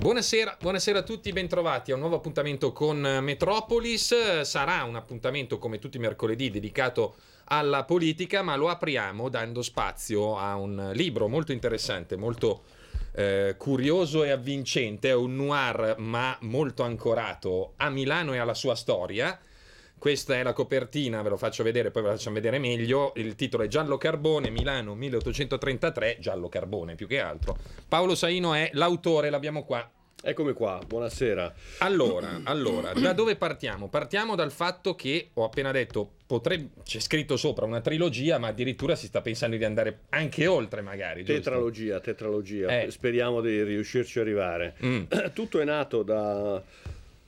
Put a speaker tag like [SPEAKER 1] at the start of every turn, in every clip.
[SPEAKER 1] Buonasera, buonasera, a tutti, bentrovati a un nuovo appuntamento con eh, Metropolis. Sarà un appuntamento come tutti i mercoledì dedicato alla politica, ma lo apriamo dando spazio a un libro molto interessante, molto eh, curioso e avvincente, è un noir ma molto ancorato a Milano e alla sua storia. Questa è la copertina, ve lo faccio vedere, poi ve la facciamo vedere meglio. Il titolo è Giallo Carbone, Milano 1833, Giallo Carbone più che altro. Paolo Saino è l'autore, l'abbiamo qua, Eccomi qua, buonasera. Allora, allora, da dove partiamo? Partiamo dal fatto che ho appena detto, potrebbe, c'è scritto sopra una trilogia, ma addirittura si sta pensando di andare anche oltre magari. Giusto? Tetralogia,
[SPEAKER 2] tetralogia, eh. speriamo di riuscirci a arrivare. Mm. Tutto è nato da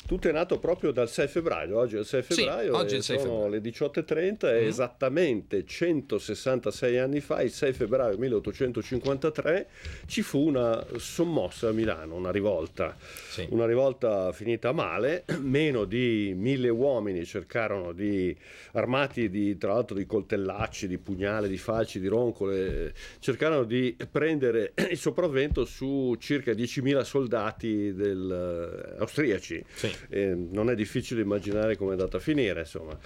[SPEAKER 2] tutto è nato proprio dal 6 febbraio, oggi è il 6 febbraio, sì, oggi il 6 sono febbraio. le 18.30 e mm. esattamente 166 anni fa, il 6 febbraio 1853, ci fu una sommossa a Milano, una rivolta, sì. una rivolta finita male, meno di mille uomini cercarono di, armati di, tra l'altro di coltellacci, di pugnali, di falci, di roncole, cercarono di prendere il sopravvento su circa 10.000 soldati del, eh, austriaci. Sì e non è difficile immaginare come è andata a finire. Insomma.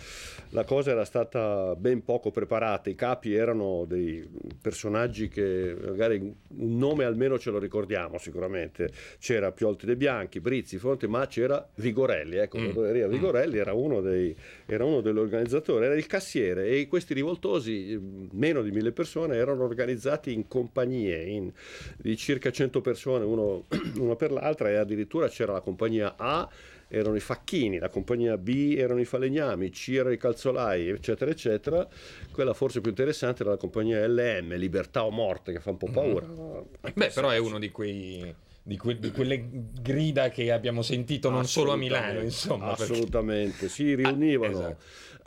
[SPEAKER 2] La cosa era stata ben poco preparata, i capi erano dei personaggi che magari un nome almeno ce lo ricordiamo sicuramente, c'era Piolti De Bianchi, Brizzi, Fonte, ma c'era Vigorelli, ecco, mm. Vigorelli mm. era uno, dei, era uno degli organizzatori, era il cassiere e questi rivoltosi, meno di mille persone, erano organizzati in compagnie in, di circa 100 persone, uno, una per l'altra e addirittura c'era la compagnia A erano i facchini, la compagnia B erano i falegnami, C erano i calzolai, eccetera, eccetera. Quella forse più interessante era la compagnia LM, Libertà o Morte, che
[SPEAKER 1] fa un po' mm-hmm. paura. Mm. Beh, però è uno di quei di, que- di, quelle grida che abbiamo sentito non solo a Milano, insomma.
[SPEAKER 2] Assolutamente, perché... si ah, riunivano. Ah, esatto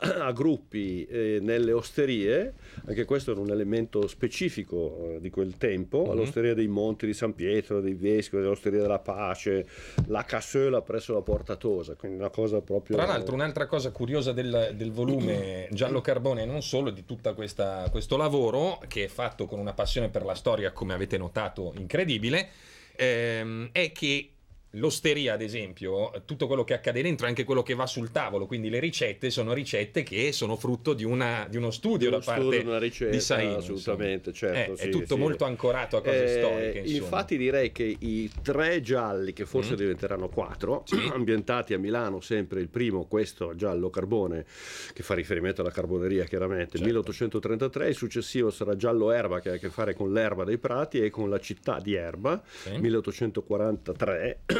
[SPEAKER 2] a gruppi eh, nelle osterie, anche questo era un elemento specifico eh, di quel tempo, mm-hmm. all'osteria dei Monti di San Pietro, dei Vescovi, all'osteria della Pace, la Cassola presso la Portatosa, quindi una cosa proprio... Tra l'altro
[SPEAKER 1] un'altra cosa curiosa del, del volume Giallo Carbone e non solo, di tutto questo lavoro che è fatto con una passione per la storia, come avete notato, incredibile, ehm, è che l'osteria, ad esempio, tutto quello che accade dentro è anche quello che va sul tavolo, quindi le ricette sono ricette che sono frutto di, una, di uno studio di uno da studio, parte una ricetta, di Saino. Assolutamente, insomma. certo. Eh, sì, è tutto sì. molto ancorato a cose eh, storiche. Insomma. Infatti
[SPEAKER 2] direi che i tre gialli, che forse mm. diventeranno quattro, sì. ambientati a Milano, sempre il primo, questo giallo carbone, che fa riferimento alla carboneria chiaramente, certo. 1833, il successivo sarà giallo erba, che ha a che fare con l'erba dei prati e con la città di Erba, 1843.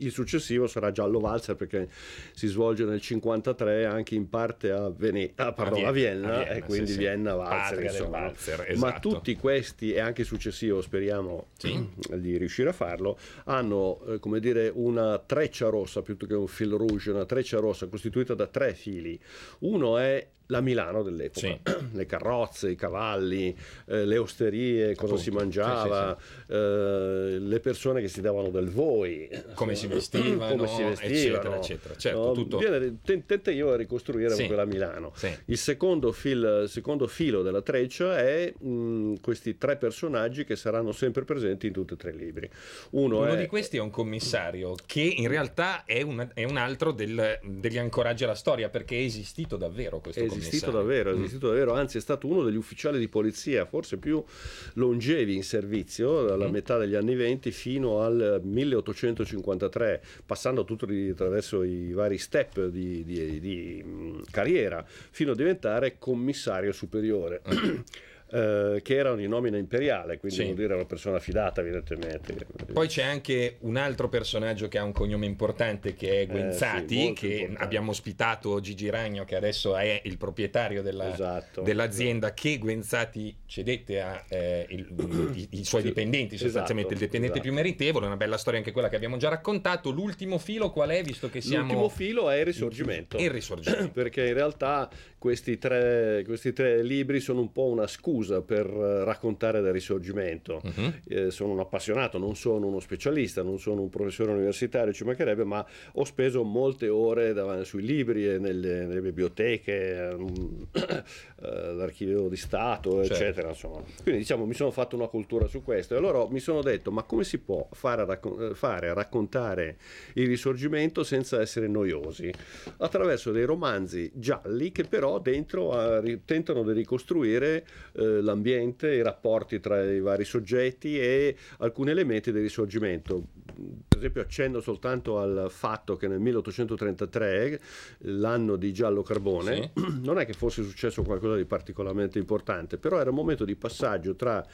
[SPEAKER 2] il successivo sarà Giallo Valzer perché si svolge nel 53 anche in parte a, Vene- ah, pardon, a, Vienna, a Vienna, e quindi sì, Vienna Valzer, insomma. Valzer esatto. ma tutti questi e anche il successivo speriamo sì. di riuscire a farlo hanno eh, come dire una treccia rossa piuttosto che un fil rouge una treccia rossa costituita da tre fili uno è la Milano dell'epoca, sì. le carrozze, i cavalli, eh, le osterie, cosa Appunto. si mangiava, sì, sì, eh, le persone che si davano del voi. Come si vestivano, mm, come si vestivano eccetera, eccetera. Certo, no, tutto... Tenta io a ricostruire sì. quella Milano. Sì. Il secondo, fil, secondo, filo della treccia è mh, mm, questi tre personaggi che saranno sempre presenti in tutti e tre i libri. Uno, Uno è... di
[SPEAKER 1] questi è un commissario che in realtà è, una, è un altro del, degli ancoraggi alla storia perché è esistito davvero questo è esistito davvero, è mm.
[SPEAKER 2] esistito mm. davvero, anzi è stato uno degli ufficiali di polizia forse più longevi in servizio dalla mm. metà degli anni 20 fino al 1853 3, passando tutto di, attraverso i vari step di, di, di mm, carriera, fino a diventare commissario superiore. Eh, che era di nomina imperiale, quindi sì. vuol dire una persona fidata evidentemente.
[SPEAKER 1] Poi c'è anche un altro personaggio che ha un cognome importante che è Guenzati, eh, sì, che importante. abbiamo ospitato Gigi Ragno che adesso è il proprietario della, esatto. dell'azienda che Guenzati cedette ai eh, suoi dipendenti, esatto, sostanzialmente esatto, il dipendente esatto. più meritevole, una bella storia anche quella che abbiamo già raccontato. L'ultimo filo qual è, visto che siamo... L'ultimo filo è il risorgimento. Il risorgimento.
[SPEAKER 2] Perché in realtà questi tre, questi tre, libri sono un po' una scusa per eh, raccontare del risorgimento. Uh-huh. Eh, sono un appassionato, non sono uno specialista, non sono un professore universitario, ci mancherebbe, ma ho speso molte ore davanti, sui libri e nelle, nelle biblioteche, ehm, eh, l'archivio di Stato, certo. eccetera. Insomma. Quindi diciamo mi sono fatto una cultura su questo e allora mi sono detto ma come si può fare a, racco- eh, fare a raccontare il risorgimento senza essere noiosi? Attraverso dei romanzi gialli che però però dentro a, tentano di ricostruire eh, l'ambiente, i rapporti tra i vari soggetti e alcuni elementi del risorgimento. Per esempio accendo soltanto al fatto che nel 1833, l'anno di Giallo Carbone, sì. non è che fosse successo qualcosa di particolarmente importante, però era un momento di passaggio tra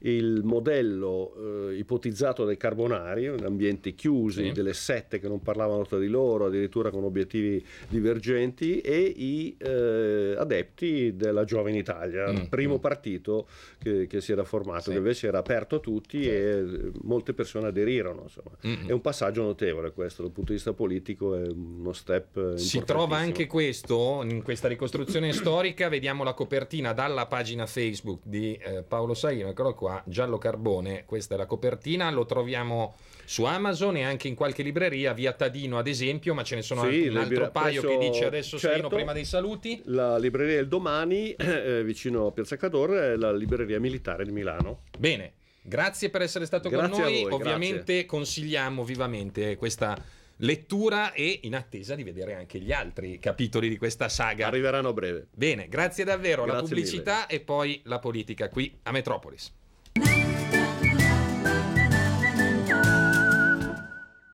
[SPEAKER 2] il modello eh, ipotizzato dai carbonari, ambienti chiusi, sì. delle sette che non parlavano tra di loro, addirittura con obiettivi divergenti, e i... Eh, eh, adepti della Giovane Italia, mm, primo mm. partito che, che, si era formato, sì. che invece era aperto a tutti e molte persone aderirono. Mm, mm. È un passaggio notevole questo, dal punto di vista politico è uno step Si trova anche
[SPEAKER 1] questo in questa ricostruzione storica, vediamo la copertina dalla pagina Facebook di eh, Paolo Saino, eccolo qua, Giallo Carbone, questa è la copertina, lo troviamo su Amazon e anche in qualche libreria, via Tadino ad esempio, ma ce ne sono sì, altri, un altro paio che dice adesso certo, Saino prima dei
[SPEAKER 2] saluti la libreria Il domani, eh, vicino a Piazza Cador, è la libreria militare di Milano.
[SPEAKER 1] Bene, grazie per essere stato grazie con noi. Voi, Ovviamente grazie. consigliamo vivamente questa lettura e in attesa di vedere anche gli altri capitoli di questa saga. Arriveranno a breve. Bene, grazie davvero. Grazie la pubblicità mille. e poi la politica qui a Metropolis.